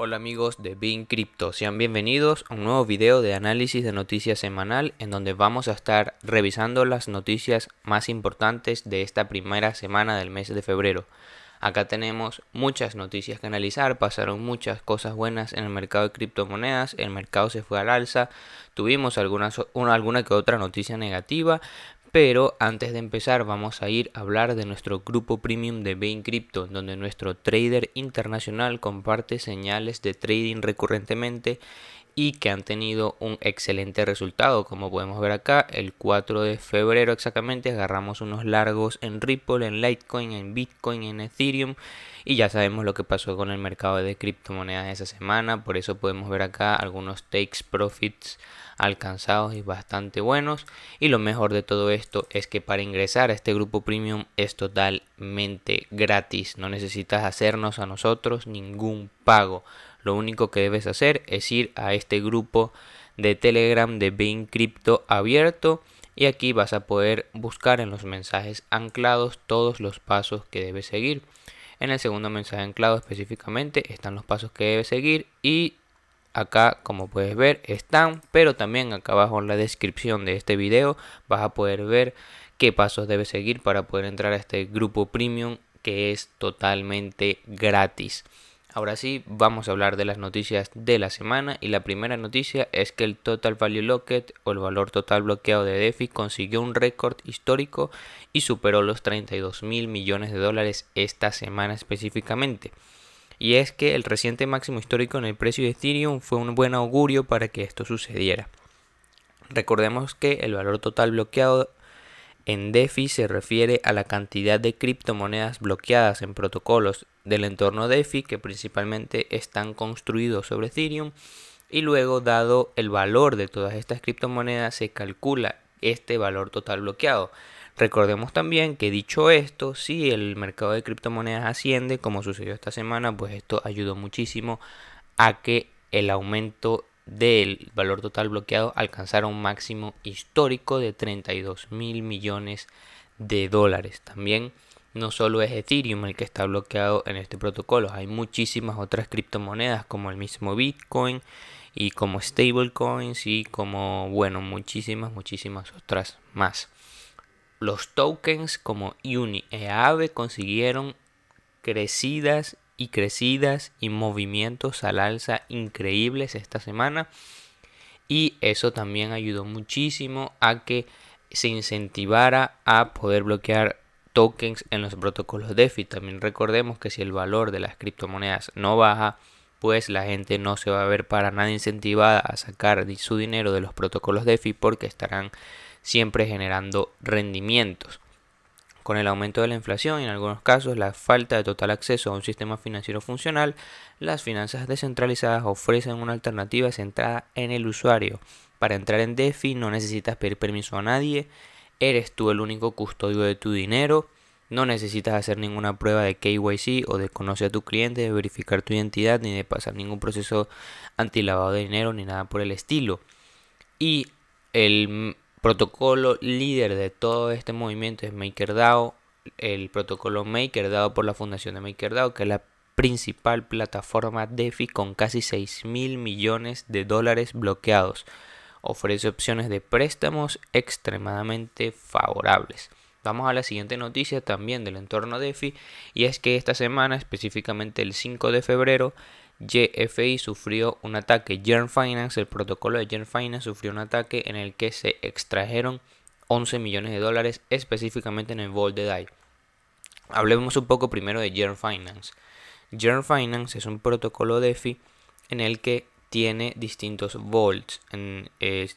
Hola amigos de Bing Crypto, sean bienvenidos a un nuevo video de análisis de noticias semanal en donde vamos a estar revisando las noticias más importantes de esta primera semana del mes de febrero. Acá tenemos muchas noticias que analizar, pasaron muchas cosas buenas en el mercado de criptomonedas, el mercado se fue al alza, tuvimos alguna que otra noticia negativa, pero antes de empezar vamos a ir a hablar de nuestro grupo premium de Bain Crypto, donde nuestro trader internacional comparte señales de trading recurrentemente y que han tenido un excelente resultado. Como podemos ver acá, el 4 de febrero exactamente agarramos unos largos en Ripple, en Litecoin, en Bitcoin, en Ethereum y ya sabemos lo que pasó con el mercado de criptomonedas esa semana. Por eso podemos ver acá algunos takes profits alcanzados y bastante buenos. Y lo mejor de todo esto es que para ingresar a este grupo premium es totalmente gratis. No necesitas hacernos a nosotros ningún pago. Lo único que debes hacer es ir a este grupo de Telegram de Bing Crypto abierto y aquí vas a poder buscar en los mensajes anclados todos los pasos que debes seguir. En el segundo mensaje anclado específicamente están los pasos que debes seguir y acá como puedes ver están, pero también acá abajo en la descripción de este video vas a poder ver qué pasos debes seguir para poder entrar a este grupo premium que es totalmente gratis. Ahora sí, vamos a hablar de las noticias de la semana y la primera noticia es que el Total Value Locked o el valor total bloqueado de DeFi consiguió un récord histórico y superó los 32 mil millones de dólares esta semana específicamente. Y es que el reciente máximo histórico en el precio de Ethereum fue un buen augurio para que esto sucediera. Recordemos que el valor total bloqueado en DeFi se refiere a la cantidad de criptomonedas bloqueadas en protocolos del entorno DeFi que principalmente están construidos sobre Ethereum y luego dado el valor de todas estas criptomonedas se calcula este valor total bloqueado. Recordemos también que dicho esto, si el mercado de criptomonedas asciende, como sucedió esta semana, pues esto ayudó muchísimo a que el aumento del valor total bloqueado alcanzaron un máximo histórico de 32 mil millones de dólares. También no solo es Ethereum el que está bloqueado en este protocolo, hay muchísimas otras criptomonedas como el mismo Bitcoin y como stablecoins y como, bueno, muchísimas, muchísimas otras más. Los tokens como Uni e Aave consiguieron crecidas y crecidas y movimientos al alza increíbles esta semana. Y eso también ayudó muchísimo a que se incentivara a poder bloquear tokens en los protocolos DeFi. También recordemos que si el valor de las criptomonedas no baja, pues la gente no se va a ver para nada incentivada a sacar su dinero de los protocolos DeFi porque estarán siempre generando rendimientos con el aumento de la inflación y en algunos casos la falta de total acceso a un sistema financiero funcional, las finanzas descentralizadas ofrecen una alternativa centrada en el usuario. Para entrar en DeFi no necesitas pedir permiso a nadie, eres tú el único custodio de tu dinero, no necesitas hacer ninguna prueba de KYC o desconocer a tu cliente, de verificar tu identidad, ni de pasar ningún proceso antilavado de dinero, ni nada por el estilo. Y el protocolo líder de todo este movimiento es MakerDAO, el protocolo MakerDAO por la Fundación de MakerDAO, que es la principal plataforma DeFi con casi 6 mil millones de dólares bloqueados. Ofrece opciones de préstamos extremadamente favorables. Vamos a la siguiente noticia también del entorno DeFi y es que esta semana, específicamente el 5 de febrero, JFI sufrió un ataque. Jern Finance, el protocolo de Jern Finance sufrió un ataque en el que se extrajeron 11 millones de dólares específicamente en el Vault de DAI. Hablemos un poco primero de Jern Finance. Jern Finance es un protocolo DeFi en el que tiene distintos vaults.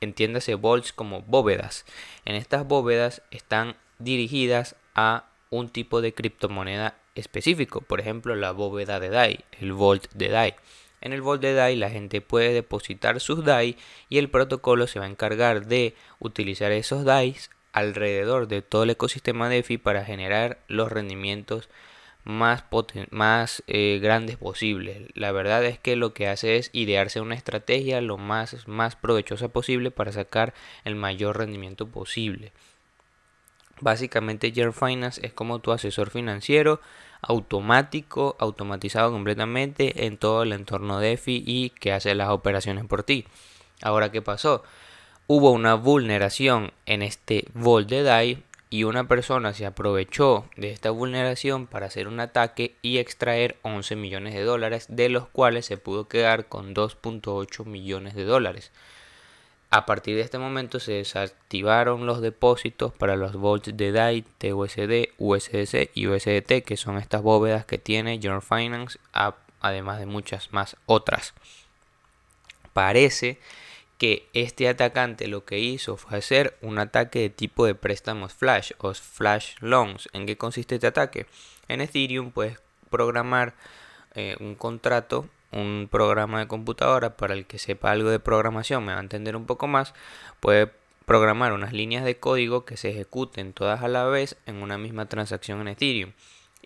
entiéndase vaults como bóvedas. En estas bóvedas están dirigidas a un tipo de criptomoneda específico, por ejemplo la bóveda de DAI, el vault de DAI. En el Vault de DAI la gente puede depositar sus DAI y el protocolo se va a encargar de utilizar esos dai alrededor de todo el ecosistema De DeFi para generar los rendimientos más, más eh, grandes posibles. La verdad es que lo que hace es idearse una estrategia lo más, más provechosa posible para sacar el mayor rendimiento posible. Básicamente, Yer Finance es como tu asesor financiero automático, automatizado completamente en todo el entorno DeFi y que hace las operaciones por ti. Ahora, ¿qué pasó? Hubo una vulneración en este Vault de DAI y una persona se aprovechó de esta vulneración para hacer un ataque y extraer 11 millones de dólares, de los cuales se pudo quedar con 2.8 millones de dólares. A partir de este momento se desactivaron los depósitos para los vaults de DAI, TUSD, USDC y USDT, que son estas bóvedas que tiene Your Finance, además de muchas más otras. Parece que este atacante lo que hizo fue hacer un ataque de tipo de préstamos flash o flash loans. ¿En qué consiste este ataque? En Ethereum puedes programar eh, un contrato un programa de computadora para el que sepa algo de programación, me va a entender un poco más, puede programar unas líneas de código que se ejecuten todas a la vez en una misma transacción en Ethereum.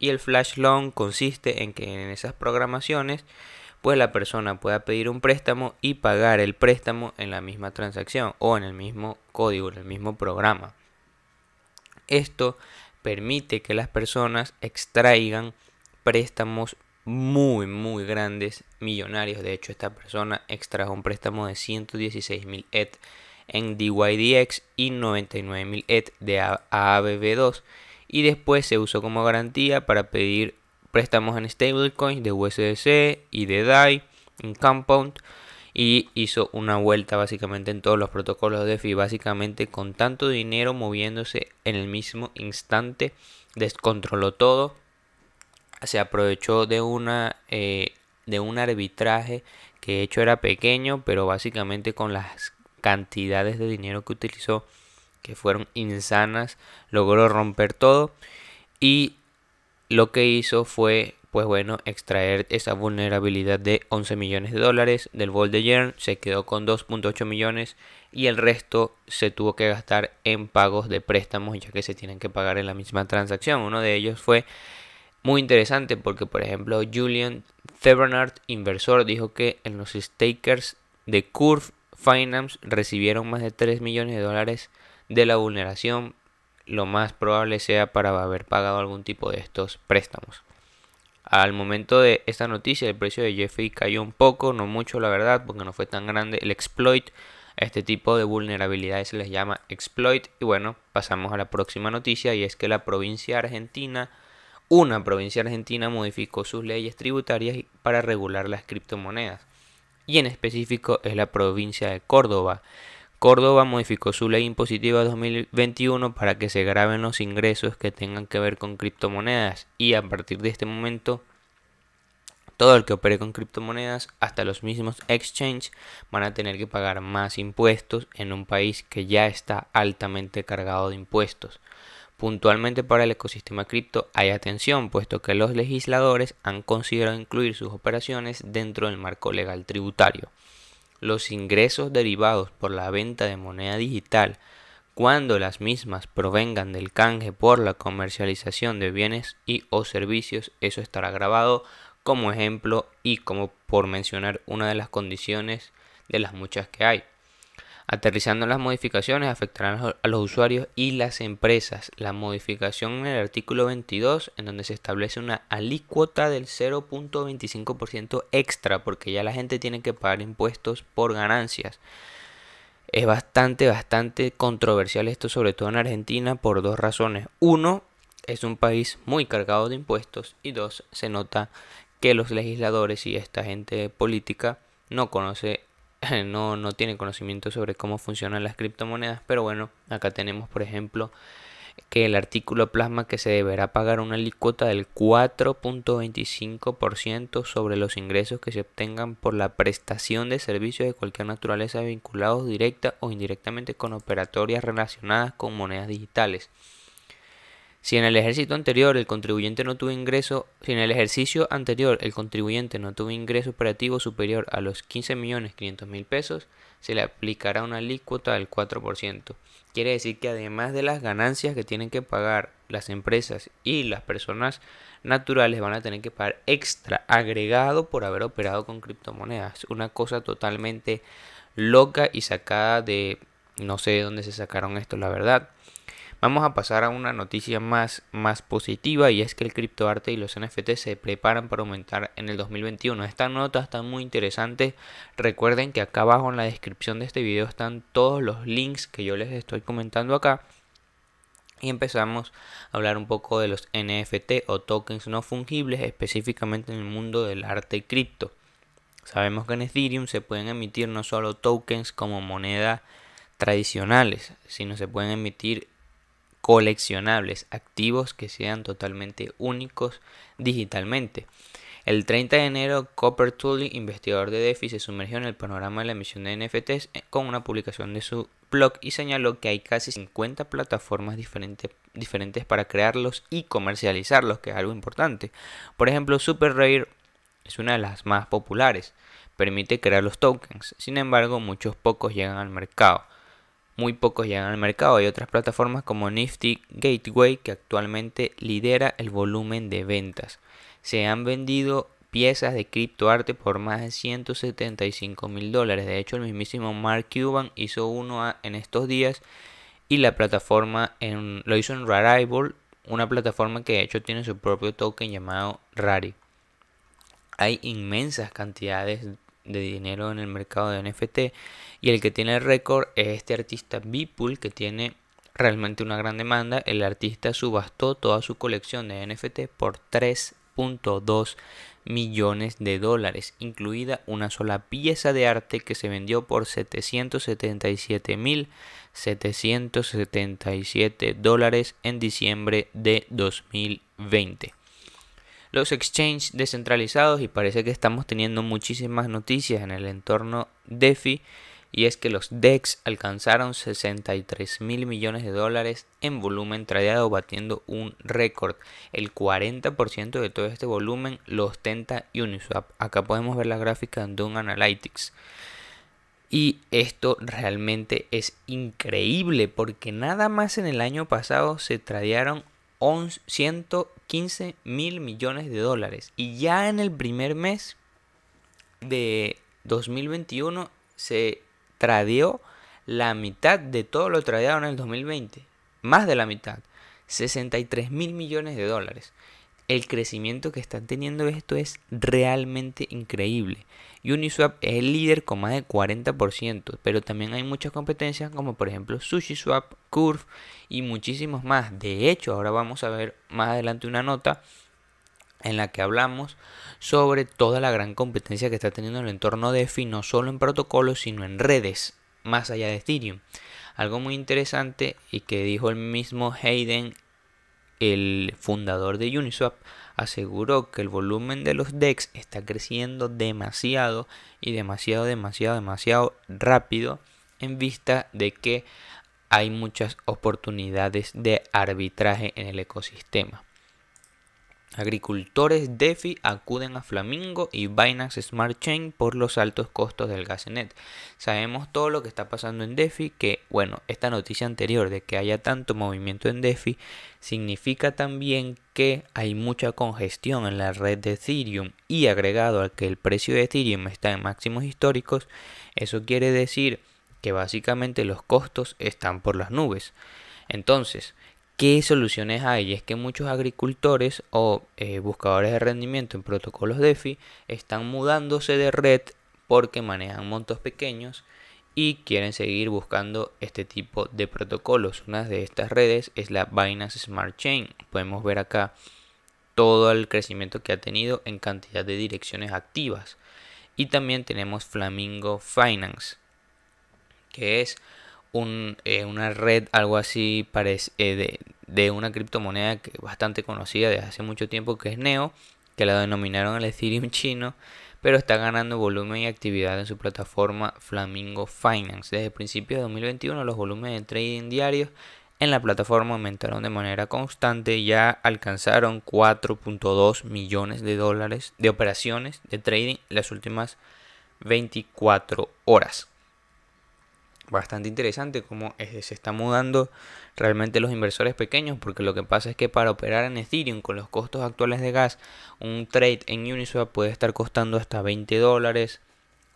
Y el flash loan consiste en que en esas programaciones pues la persona pueda pedir un préstamo y pagar el préstamo en la misma transacción o en el mismo código, en el mismo programa. Esto permite que las personas extraigan préstamos muy, muy grandes, millonarios. De hecho, esta persona extrajo un préstamo de 116.000 ETH en DYDX y 99.000 ETH de abb 2 y después se usó como garantía para pedir préstamos en stablecoins de USDC y de DAI en Compound y hizo una vuelta básicamente en todos los protocolos de DeFi básicamente con tanto dinero moviéndose en el mismo instante descontroló todo se aprovechó de una eh, de un arbitraje que de hecho era pequeño, pero básicamente con las cantidades de dinero que utilizó, que fueron insanas, logró romper todo y lo que hizo fue, pues bueno, extraer esa vulnerabilidad de 11 millones de dólares del Bol de Jern, se quedó con 2.8 millones y el resto se tuvo que gastar en pagos de préstamos ya que se tienen que pagar en la misma transacción. Uno de ellos fue muy interesante porque, por ejemplo, Julian Febernard inversor, dijo que en los stakers de Curve Finance recibieron más de 3 millones de dólares de la vulneración. Lo más probable sea para haber pagado algún tipo de estos préstamos. Al momento de esta noticia, el precio de Jeffy cayó un poco, no mucho la verdad, porque no fue tan grande el exploit. este tipo de vulnerabilidades se les llama exploit. Y bueno, pasamos a la próxima noticia y es que la provincia argentina una provincia argentina modificó sus leyes tributarias para regular las criptomonedas, y en específico es la provincia de Córdoba. Córdoba modificó su ley impositiva 2021 para que se graben los ingresos que tengan que ver con criptomonedas y a partir de este momento todo el que opere con criptomonedas, hasta los mismos exchanges van a tener que pagar más impuestos en un país que ya está altamente cargado de impuestos. Puntualmente para el ecosistema cripto hay atención, puesto que los legisladores han considerado incluir sus operaciones dentro del marco legal tributario. Los ingresos derivados por la venta de moneda digital, cuando las mismas provengan del canje por la comercialización de bienes y o servicios, eso estará grabado como ejemplo y como por mencionar una de las condiciones de las muchas que hay. Aterrizando las modificaciones afectarán a los usuarios y las empresas. La modificación en el artículo 22 en donde se establece una alícuota del 0.25% extra porque ya la gente tiene que pagar impuestos por ganancias. Es bastante, bastante controversial esto, sobre todo en Argentina, por dos razones. Uno, es un país muy cargado de impuestos y dos, se nota que los legisladores y esta gente política no conoce no, no tiene conocimiento sobre cómo funcionan las criptomonedas, pero bueno, acá tenemos por ejemplo que el artículo plasma que se deberá pagar una licuota del 4.25% sobre los ingresos que se obtengan por la prestación de servicios de cualquier naturaleza vinculados directa o indirectamente con operatorias relacionadas con monedas digitales. Si en el ejercicio anterior el contribuyente no tuvo ingreso, si en el ejercicio anterior el contribuyente no tuvo ingreso operativo superior a los 15.500.000 pesos, se le aplicará una alícuota del 4%. Quiere decir que además de las ganancias que tienen que pagar las empresas y las personas naturales van a tener que pagar extra agregado por haber operado con criptomonedas. Una cosa totalmente loca y sacada de no sé de dónde se sacaron esto, la verdad. Vamos a pasar a una noticia más, más positiva y es que el criptoarte y los NFT se preparan para aumentar en el 2021. Esta nota está muy interesante. Recuerden que acá abajo en la descripción de este video están todos los links que yo les estoy comentando acá. Y empezamos a hablar un poco de los NFT o tokens no fungibles específicamente en el mundo del arte cripto. Sabemos que en Ethereum se pueden emitir no solo tokens como moneda tradicionales, sino se pueden emitir coleccionables, activos que sean totalmente únicos digitalmente. El 30 de enero, Copper Tully, investigador de DeFi, se sumergió en el panorama de la emisión de NFTs eh, con una publicación de su blog y señaló que hay casi 50 plataformas diferentes, diferentes para crearlos y comercializarlos, que es algo importante. Por ejemplo, SuperRare es una de las más populares, permite crear los tokens, sin embargo, muchos pocos llegan al mercado muy pocos llegan al mercado. Hay otras plataformas como Nifty Gateway que actualmente lidera el volumen de ventas. Se han vendido piezas de criptoarte por más de 175 mil dólares. De hecho, el mismísimo Mark Cuban hizo uno en estos días y la plataforma en, lo hizo en Rarible, una plataforma que de hecho tiene su propio token llamado Rari. Hay inmensas cantidades de dinero en el mercado de NFT. Y el que tiene el récord es este artista Beeple que tiene realmente una gran demanda. El artista subastó toda su colección de NFT por 3.2 millones de dólares, incluida una sola pieza de arte que se vendió por 777.777 dólares en diciembre de 2020 los exchanges descentralizados y parece que estamos teniendo muchísimas noticias en el entorno DeFi y es que los DEX alcanzaron 63 mil millones de dólares en volumen tradeado batiendo un récord. El 40% de todo este volumen lo ostenta Uniswap. Acá podemos ver la gráfica en un Analytics. Y esto realmente es increíble porque nada más en el año pasado se tradearon 11, 15 mil millones de dólares. Y ya en el primer mes de 2021 se tradió la mitad de todo lo tradeado en el 2020. Más de la mitad. 63 mil millones de dólares el crecimiento que están teniendo esto es realmente increíble. Uniswap es el líder con más de 40%, pero también hay muchas competencias como por ejemplo SushiSwap, Curve y muchísimos más. De hecho, ahora vamos a ver más adelante una nota en la que hablamos sobre toda la gran competencia que está teniendo el entorno DeFi, no solo en protocolos, sino en redes, más allá de Ethereum. Algo muy interesante y que dijo el mismo Hayden el fundador de Uniswap aseguró que el volumen de los DEX está creciendo demasiado y demasiado, demasiado, demasiado rápido en vista de que hay muchas oportunidades de arbitraje en el ecosistema. Agricultores DeFi acuden a Flamingo y Binance Smart Chain por los altos costos del net Sabemos todo lo que está pasando en DeFi, que bueno, esta noticia anterior de que haya tanto movimiento en DeFi significa también que hay mucha congestión en la red de Ethereum y agregado al que el precio de Ethereum está en máximos históricos, eso quiere decir que básicamente los costos están por las nubes. Entonces, ¿Qué soluciones hay? es que muchos agricultores o eh, buscadores de rendimiento en protocolos DeFi están mudándose de red porque manejan montos pequeños y quieren seguir buscando este tipo de protocolos. Una de estas redes es la Binance Smart Chain. Podemos ver acá todo el crecimiento que ha tenido en cantidad de direcciones activas. Y también tenemos Flamingo Finance, que es eh, una red, algo así, parece, eh, de, una criptomoneda que bastante conocida desde hace mucho tiempo, que es Neo, que la denominaron el Ethereum chino, pero está ganando volumen y actividad en su plataforma Flamingo Finance. Desde principios de 2021 los volúmenes de trading diarios en la plataforma aumentaron de manera constante ya alcanzaron 4.2 millones de dólares de operaciones de trading las últimas 24 horas bastante interesante cómo se está mudando realmente los inversores pequeños, porque lo que pasa es que para operar en Ethereum con los costos actuales de gas, un trade en Uniswap puede estar costando hasta 20 dólares,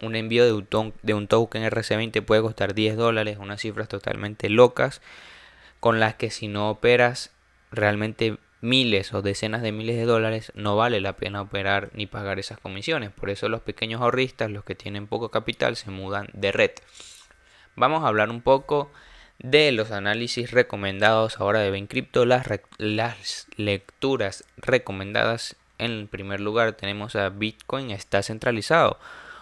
un envío de un, de un token RC20 puede costar 10 dólares, unas cifras totalmente locas, con las que si no operas realmente miles o decenas de miles de dólares, no vale la pena operar ni pagar esas comisiones. Por eso los pequeños ahorristas, los que tienen poco capital, se mudan de red. Vamos a hablar un poco de los análisis recomendados ahora de BenCrypto, las, las lecturas recomendadas. En primer lugar tenemos a Bitcoin está centralizado,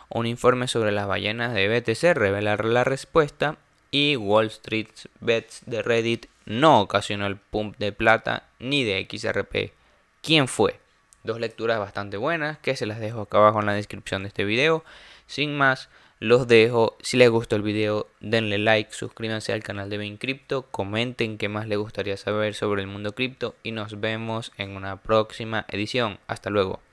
un informe sobre las ballenas de BTC revela la respuesta y Wall Street Bets de Reddit no ocasionó el pump de plata ni de XRP. ¿Quién fue? Dos lecturas bastante buenas que se las dejo acá abajo en la descripción de este video. Sin más, los dejo. Si les gustó el video, denle like, suscríbanse al canal de Ben Crypto, comenten qué más les gustaría saber sobre el mundo cripto y nos vemos en una próxima edición. Hasta luego.